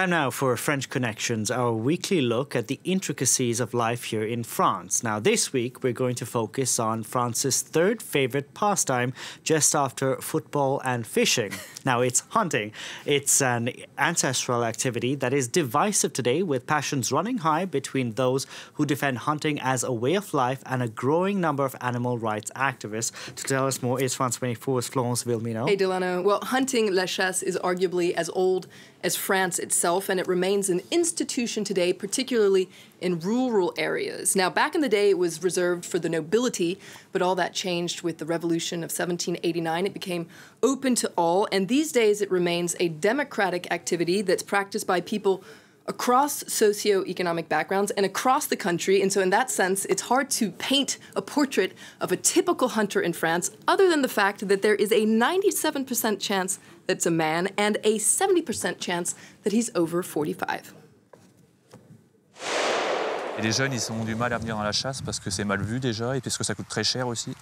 Time now for French Connections, our weekly look at the intricacies of life here in France. Now, this week, we're going to focus on France's third favorite pastime just after football and fishing. now, it's hunting. It's an ancestral activity that is divisive today, with passions running high between those who defend hunting as a way of life and a growing number of animal rights activists. To tell us more is France 24's Florence Villemino. Hey, Delano. Well, hunting, la chasse, is arguably as old as France itself, and it remains an institution today, particularly in rural areas. Now, back in the day, it was reserved for the nobility, but all that changed with the revolution of 1789. It became open to all, and these days it remains a democratic activity that's practiced by people across socioeconomic backgrounds and across the country. And so, in that sense, it's hard to paint a portrait of a typical hunter in France, other than the fact that there is a 97% chance that it's a man and a 70% chance that he's over 45. Et les jeunes, ils ont du mal à venir dans la chasse parce que c'est mal vu déjà et parce que ça coûte très cher aussi.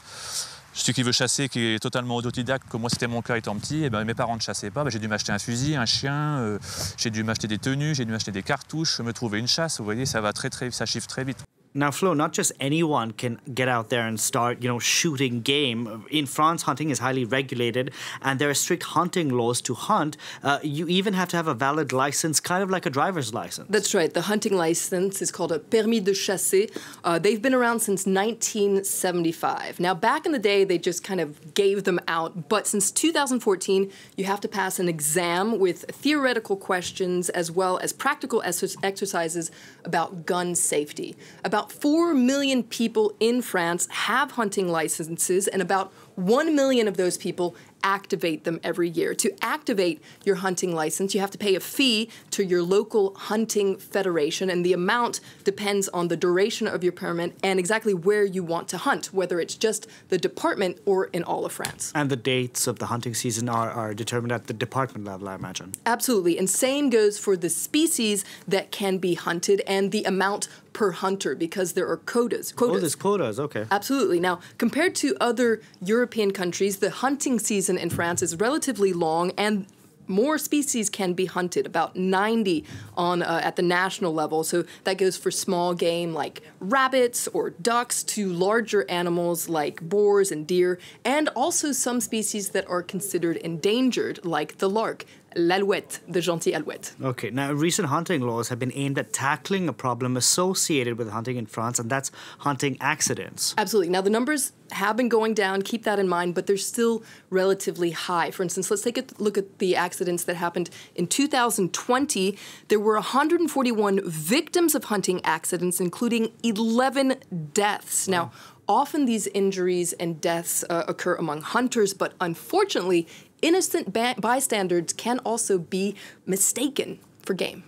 Celui qui veut chasser, qui est totalement autodidacte, comme moi c'était mon cas étant petit, eh ben, mes parents ne chassaient pas, ben, j'ai dû m'acheter un fusil, un chien, euh, j'ai dû m'acheter des tenues, j'ai dû m'acheter des cartouches, me trouver une chasse, vous voyez, ça va très très, ça chiffre très vite. Now, Flo, not just anyone can get out there and start, you know, shooting game. In France, hunting is highly regulated, and there are strict hunting laws to hunt. Uh, you even have to have a valid license, kind of like a driver's license. That's right. The hunting license is called a permis de chasser. Uh, they've been around since 1975. Now, back in the day, they just kind of gave them out, but since 2014, you have to pass an exam with theoretical questions as well as practical exercises about gun safety. About about 4 million people in France have hunting licenses, and about 1 million of those people activate them every year. To activate your hunting license, you have to pay a fee to your local hunting federation, and the amount depends on the duration of your permit and exactly where you want to hunt, whether it's just the department or in all of France. And the dates of the hunting season are, are determined at the department level, I imagine. Absolutely. And same goes for the species that can be hunted and the amount per hunter because there are quotas. quotas. Oh, there's quotas, okay. Absolutely. Now, compared to other European countries, the hunting season season in France is relatively long and more species can be hunted, about 90 on uh, at the national level. So that goes for small game like rabbits or ducks to larger animals like boars and deer, and also some species that are considered endangered like the lark. L'alouette, the Gentil Alouette. Okay, now recent hunting laws have been aimed at tackling a problem associated with hunting in France, and that's hunting accidents. Absolutely. Now, the numbers have been going down, keep that in mind, but they're still relatively high. For instance, let's take a look at the accidents that happened in 2020. There were 141 victims of hunting accidents, including 11 deaths. Now, often these injuries and deaths uh, occur among hunters, but unfortunately, innocent bystanders can also be mistaken for game.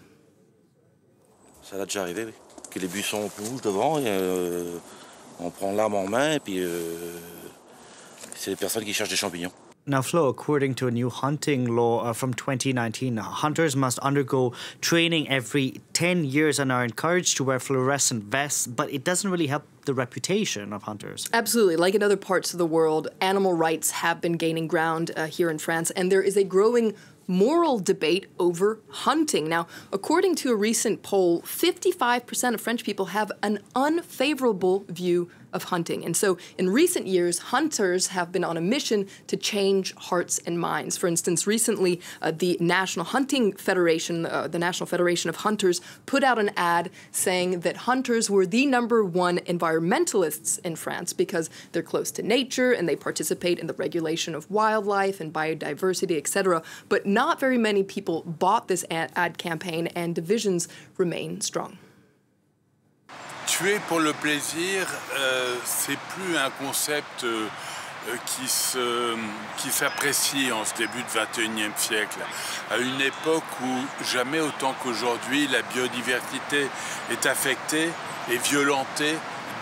Ça l'a déjà arrivé, oui. Que les buissons poussent devant euh, on prend l'arme en main et puis euh, c'est les personnes qui cherchent des champignons. now Flo, according to a new hunting law uh, from 2019, hunters must undergo training every 10 years and are encouraged to wear fluorescent vests, but it doesn't really help the reputation of hunters. Absolutely. Like in other parts of the world, animal rights have been gaining ground uh, here in France, and there is a growing moral debate over hunting. Now, according to a recent poll, 55% of French people have an unfavorable view of hunting. And so in recent years, hunters have been on a mission to change hearts and minds. For instance, recently, uh, the National Hunting Federation, uh, the National Federation of Hunters, put out an ad saying that hunters were the number one environmentalists in France because they're close to nature and they participate in the regulation of wildlife and biodiversity, etc. But not very many people bought this ad, ad campaign, and divisions remain strong. tuer pour le plaisir, euh, c'est plus un concept euh, euh, qui qui s'apprécie en ce début de 21e siècle, à une époque où jamais autant qu'aujourd'hui la biodiversité est affectée, est violentée,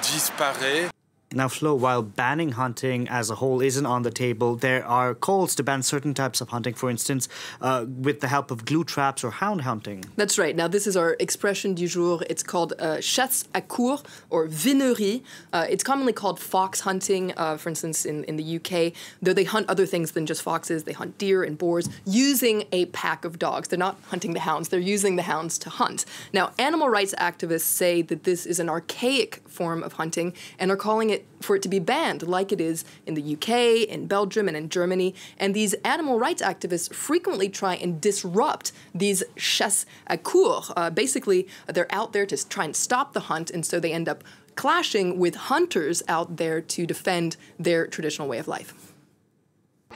disparaît. Now, Flo, while banning hunting as a whole isn't on the table, there are calls to ban certain types of hunting, for instance, uh, with the help of glue traps or hound hunting. That's right. Now, this is our expression du jour. It's called uh, chasse à cour or vinerie. Uh, it's commonly called fox hunting, uh, for instance, in, in the UK, though they hunt other things than just foxes. They hunt deer and boars using a pack of dogs. They're not hunting the hounds, they're using the hounds to hunt. Now, animal rights activists say that this is an archaic form of hunting and are calling it it, for it to be banned, like it is in the UK, in Belgium, and in Germany. And these animal rights activists frequently try and disrupt these chasse à cour. Uh, basically, they're out there to try and stop the hunt, and so they end up clashing with hunters out there to defend their traditional way of life.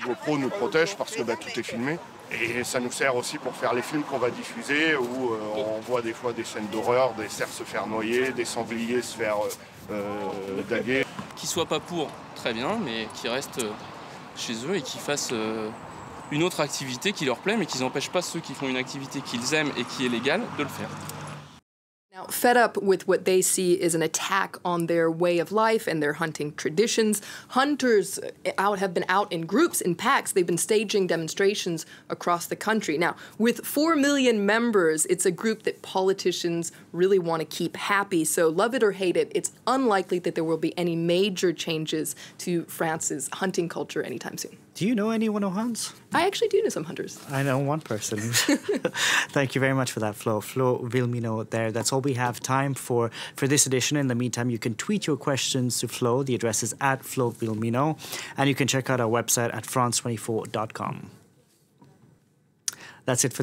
GoPro nous protège parce que bah, tout est filmé et ça nous sert aussi pour faire les films qu'on va diffuser où euh, on voit des fois des scènes d'horreur, des cerfs se faire noyer, des sangliers se faire euh, euh daguer. Qui soient pas pour, très bien, mais qui restent euh, chez eux et qui fassent euh, une autre activité qui leur plaît, mais qui n'empêchent pas ceux qui font une activité qu'ils aiment et qui est légale de le faire. Fed up with what they see is an attack on their way of life and their hunting traditions, hunters eh, out have been out in groups, in packs. They've been staging demonstrations across the country. Now, with 4 million members, it's a group that politicians really want to keep happy. So, love it or hate it, it's unlikely that there will be any major changes to France's hunting culture anytime soon. Do you know anyone who hunts? I actually do know some hunters. I know one person. Thank you very much for that, Flo. Flo Vilmino there. That's all we have time for for this edition. In the meantime, you can tweet your questions to Flo. The address is at Flo Vilmino. And you can check out our website at france24.com. That's it for